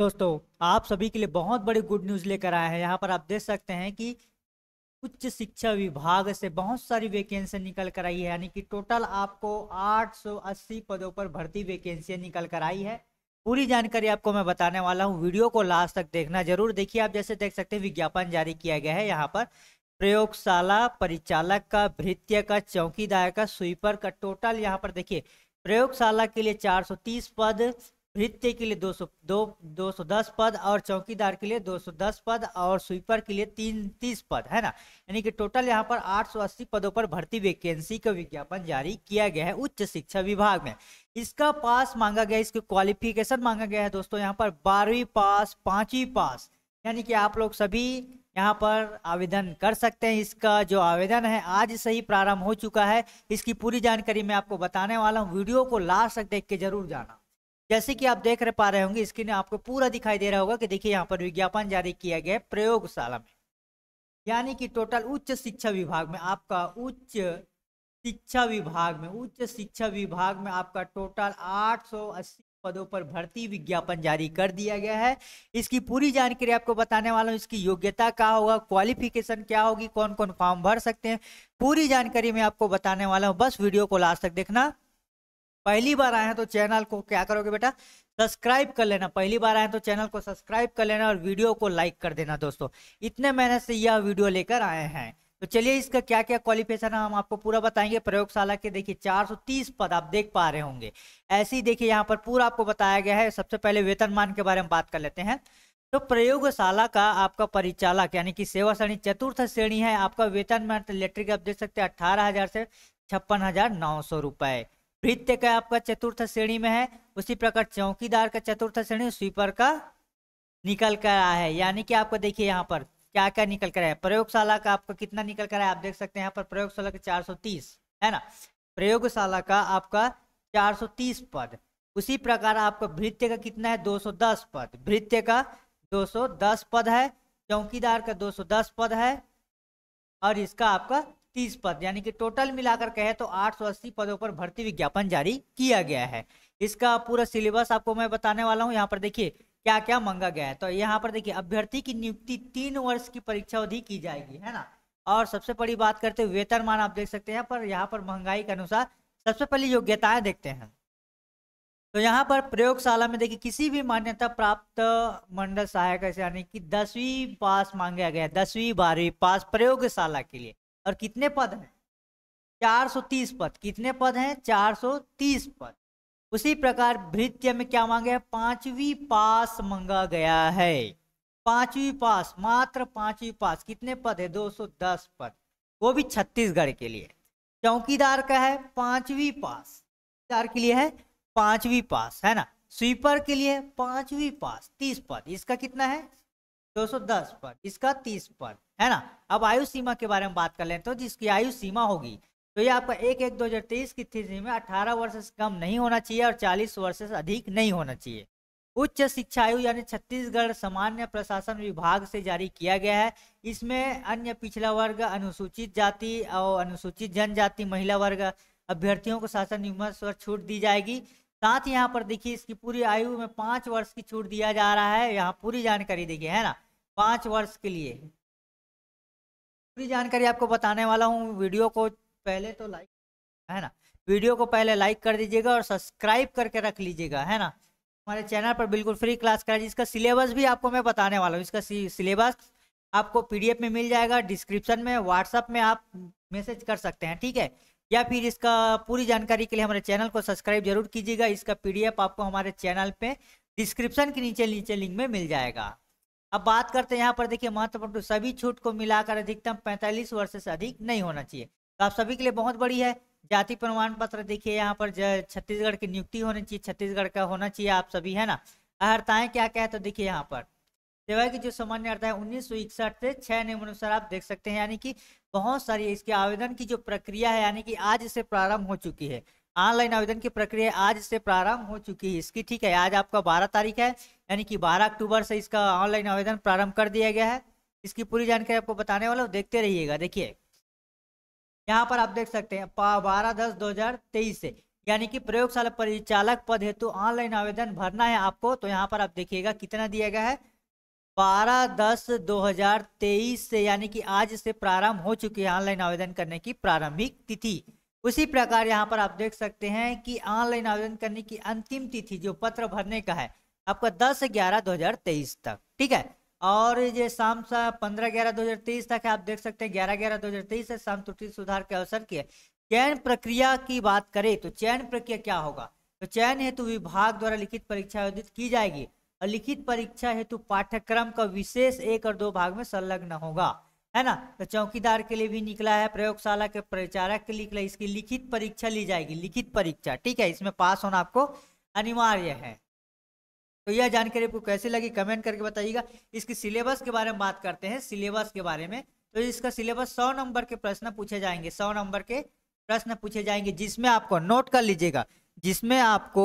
दोस्तों आप सभी के लिए बहुत बड़ी गुड न्यूज़ लेकर आए हैं यहाँ पर आप देख सकते हैं कि उच्च शिक्षा विभाग से बहुत सारी वैकेंसी निकल कर आई है यानी कि टोटल आपको 880 पदों पर भर्ती वैकेंसी निकल कर आई है पूरी जानकारी आपको मैं बताने वाला हूँ वीडियो को लास्ट तक देखना जरूर देखिए आप जैसे देख सकते हैं विज्ञापन जारी किया गया है यहाँ पर प्रयोगशाला परिचालक का भृत्य का चौकीदार का स्वीपर का टोटल यहाँ पर देखिए प्रयोगशाला के लिए 430 पद भृत्य के लिए 200 दो 210 पद और चौकीदार के लिए 210 पद और स्वीपर के लिए तीन तीस पद है ना यानी कि टोटल यहाँ पर 880 पदों पर भर्ती वैकेंसी का विज्ञापन जारी किया गया है उच्च शिक्षा विभाग में इसका पास मांगा गया इसके क्वालिफिकेशन मांगा गया है दोस्तों यहाँ पर बारहवीं पास पांचवी पास यानी कि आप लोग सभी यहाँ पर आवेदन कर सकते हैं इसका जो आवेदन है आज से ही प्रारंभ हो चुका है इसकी पूरी जानकारी मैं आपको बताने वाला हूँ वीडियो को लास्ट तक देख के जरूर जाना जैसे कि आप देख रहे पा रहे होंगे स्क्रीन आपको पूरा दिखाई दे रहा होगा कि देखिए यहाँ पर विज्ञापन जारी किया गया है प्रयोगशाला में यानी कि टोटल उच्च शिक्षा विभाग में आपका उच्च शिक्षा विभाग में उच्च शिक्षा विभाग में आपका टोटल 880 पदों पर भर्ती विज्ञापन जारी कर दिया गया है इसकी पूरी जानकारी आपको बताने वाला हूँ इसकी योग्यता क्या होगा क्वालिफिकेशन क्या होगी कौन कौन फॉर्म भर सकते हैं पूरी जानकारी मैं आपको बताने वाला हूँ बस वीडियो को लास्ट तक देखना पहली बार आए हैं तो चैनल को क्या करोगे बेटा सब्सक्राइब कर लेना पहली बार आए तो चैनल को सब्सक्राइब कर लेना और वीडियो को लाइक कर देना दोस्तों इतने मेहनत से यह वीडियो लेकर आए हैं तो चलिए इसका क्या क्या क्वालिफिकेशन हम आपको पूरा बताएंगे प्रयोगशाला के देखिए 430 पद आप देख पा रहे होंगे ऐसे ही देखिए यहाँ पर पूरा आपको बताया गया है सबसे पहले वेतनमान के बारे में बात कर लेते हैं तो प्रयोगशाला का आपका परिचालक यानी कि सेवा श्रेणी चतुर्थ श्रेणी है आपका वेतनमान इलेक्ट्रिक आप देख सकते हैं अट्ठारह से छप्पन हजार नौ सौ रुपए भृत्य का आपका चतुर्थ श्रेणी में है उसी प्रकार चौकीदार का चतुर्थ श्रेणी स्वीपर का निकल कर आया है यानी कि आपको देखिए यहाँ पर क्या क्या निकल कर आया प्रयोगशाला का आपका कितना निकल कर आया आप देख सकते हैं यहाँ पर प्रयोगशाला का तीस है ना प्रयोगशाला का आपका तीस पद उसी प्रकार आपका भृत्य का कितना है 210 पद भृत्य का 210 पद है चौकीदार का 210 पद है और इसका आपका तीस पद यानी कि टोटल मिलाकर कहे तो आठ सौ अस्सी पदों पर भर्ती विज्ञापन जारी किया गया है इसका पूरा सिलेबस आपको मैं बताने वाला हूँ यहाँ पर देखिए क्या क्या मांगा गया है तो यहाँ पर देखिए अभ्यर्थी की नियुक्ति तीन वर्ष की परीक्षा अवधि की जाएगी है ना और सबसे बड़ी बात करते हुए वेतनमान आप देख सकते हैं पर यहाँ पर महंगाई के अनुसार सबसे पहले योग्यताएं देखते हैं तो यहाँ पर प्रयोगशाला में देखिए किसी भी मान्यता प्राप्त मंडल सहायक यानी कि दसवीं पास मांगा गया दसवीं बारहवीं पास प्रयोगशाला के लिए और कितने पद हैं 430 पद कितने पद हैं 430 पद उसी प्रकार भृत्य में क्या मांगे है पांचवी पास मांगा गया है पांचवी पास मात्र पांचवी पास कितने पद है 210 पद वो भी छत्तीसगढ़ के लिए चौकीदार का है पांचवी पास चौकीदार के लिए है पांचवी पास है ना स्वीपर के लिए पांचवी पास तीस पद इसका कितना है 210 पद इसका तीस पद है ना अब आयु सीमा के बारे में बात कर लें तो जिसकी आयु सीमा होगी तो ये आपका एक एक दो हजार तेईस की स्थिति में अठारह वर्ष से कम नहीं होना चाहिए और चालीस वर्ष से अधिक नहीं होना चाहिए उच्च शिक्षा आयु यानी छत्तीसगढ़ सामान्य प्रशासन विभाग से जारी किया गया है इसमें अन्य पिछड़ा वर्ग अनुसूचित जाति और अनुसूचित जनजाति महिला वर्ग अभ्यर्थियों को शासन विमर्श पर छूट दी जाएगी साथ ही यहाँ पर देखिए इसकी पूरी आयु में पाँच वर्ष की छूट दिया जा रहा है यहाँ पूरी जानकारी देखिए है ना पाँच वर्ष के लिए पूरी जानकारी आपको बताने वाला हूँ वीडियो को पहले तो लाइक है ना वीडियो को पहले लाइक कर दीजिएगा और सब्सक्राइब करके रख लीजिएगा है ना हमारे चैनल पर बिल्कुल फ्री क्लास कराइए इसका सिलेबस भी आपको मैं बताने वाला हूँ इसका सिलेबस आपको पीडीएफ में मिल जाएगा डिस्क्रिप्शन में व्हाट्सअप में आप मैसेज कर सकते हैं ठीक है या फिर इसका पूरी जानकारी के लिए हमारे चैनल को सब्सक्राइब जरूर कीजिएगा इसका पीडीएफ आपको हमारे चैनल पे डिस्क्रिप्शन के नीचे नीचे लिंक में मिल जाएगा अब बात करते हैं यहाँ पर देखिए महत्वपूर्ण तो सभी छूट को मिलाकर अधिकतम पैंतालीस वर्ष से अधिक नहीं होना चाहिए तो आप सभी के लिए बहुत बड़ी है जाति प्रमाण पत्र देखिए यहाँ पर छत्तीसगढ़ की नियुक्ति होनी चाहिए छत्तीसगढ़ का होना चाहिए आप सभी है ना अहर्ताएं क्या क्या है तो देखिए यहाँ पर सेवा की जो सामान्य अर्थ है उन्नीस सौ इकसठ से छह नियम अनुसार आप देख सकते हैं यानी कि बहुत सारी इसके आवेदन की जो प्रक्रिया है यानी कि आज से प्रारंभ हो चुकी है ऑनलाइन आवेदन की प्रक्रिया आज से प्रारंभ हो चुकी है इसकी ठीक है आज आपका बारह तारीख है यानी कि 12 अक्टूबर से इसका ऑनलाइन आवेदन प्रारंभ कर दिया गया है इसकी पूरी जानकारी आपको बताने वाला हूँ देखते रहिएगा देखिए यहाँ पर आप देख सकते हैं बारह दस दो हजार तेईस से यानी कि प्रयोगशाला परिचालक पद हेतु ऑनलाइन आवेदन भरना है आपको तो यहाँ पर आप देखिएगा कितना दिया गया है बारह दस दो हजार तेईस से यानी कि आज से प्रारंभ हो चुकी है ऑनलाइन आवेदन करने की प्रारंभिक तिथि उसी प्रकार यहाँ पर आप देख सकते हैं कि ऑनलाइन आवेदन करने की अंतिम तिथि जो पत्र भरने का है आपका दस ग्यारह दो हजार तेईस तक ठीक है और ये शाम सा पंद्रह ग्यारह दो हजार तेईस तक है आप देख सकते हैं ग्यारह ग्यारह दो हजार तेईस से शाम त्रुटि सुधार के अवसर की है चयन प्रक्रिया की बात करें तो चयन प्रक्रिया क्या होगा तो चयन हेतु विभाग द्वारा लिखित परीक्षा आयोजित की जाएगी और लिखित परीक्षा हेतु पाठ्यक्रम का विशेष एक और दो भाग में संलग्न होगा है ना तो चौकीदार के लिए भी निकला है प्रयोगशाला के परिचारक के लिए निकला इसकी लिखित परीक्षा ली जाएगी लिखित परीक्षा ठीक है इसमें पास होना आपको अनिवार्य है तो यह जानकारी आपको कैसे लगी कमेंट करके बताइएगा इसकी सिलेबस के बारे में बात करते हैं सिलेबस के बारे में तो इसका सिलेबस सौ नंबर के प्रश्न पूछे जाएंगे सौ नंबर के प्रश्न पूछे जाएंगे जिसमें आपको नोट कर लीजिएगा जिसमें आपको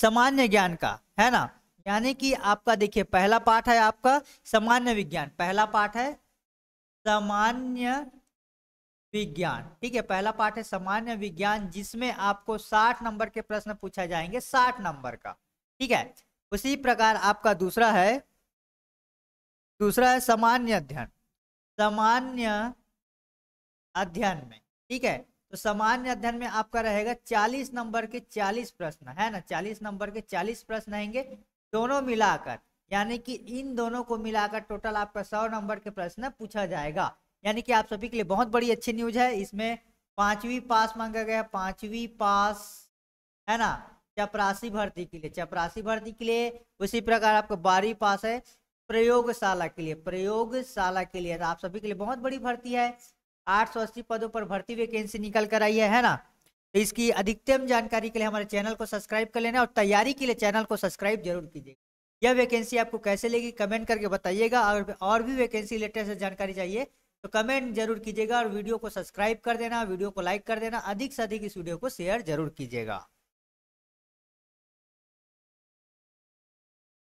सामान्य ज्ञान का है ना यानी कि आपका देखिए पहला पाठ है आपका सामान्य विज्ञान पहला पाठ है सामान्य विज्ञान ठीक है पहला पाठ है सामान्य विज्ञान जिसमें आपको 60 नंबर के प्रश्न पूछा जाएंगे 60 नंबर का ठीक है उसी प्रकार आपका दूसरा है दूसरा है सामान्य अध्ययन सामान्य अध्ययन में ठीक है तो सामान्य अध्ययन में आपका रहेगा चालीस नंबर के चालीस प्रश्न है ना चालीस नंबर के चालीस प्रश्न आएंगे दोनों मिलाकर यानी कि इन दोनों को मिलाकर टोटल आपका सौ नंबर के प्रश्न पूछा जाएगा यानी कि आप सभी के लिए बहुत बड़ी अच्छी न्यूज है इसमें पांचवी पास मांगा गया पांचवी पास है ना चपरासी भर्ती के लिए चपरासी भर्ती के लिए उसी प्रकार आपका बारहवीं पास है प्रयोगशाला के लिए प्रयोगशाला के लिए तो आप सभी के लिए बहुत बड़ी भर्ती है आठ सौ अस्सी पदों पर भर्ती वैकेंसी निकल कर आई है, है ना तो इसकी अधिकतम जानकारी के लिए हमारे चैनल को सब्सक्राइब कर लेना और तैयारी के लिए चैनल को सब्सक्राइब जरूर कीजिएगा यह वैकेंसी आपको कैसे लेगी कमेंट करके बताइएगा और और भी वैकेंसी लेटेस्ट जानकारी चाहिए तो कमेंट जरूर कीजिएगा और वीडियो को सब्सक्राइब कर देना वीडियो को लाइक कर देना अधिक से अधिक इस वीडियो को शेयर जरूर कीजिएगा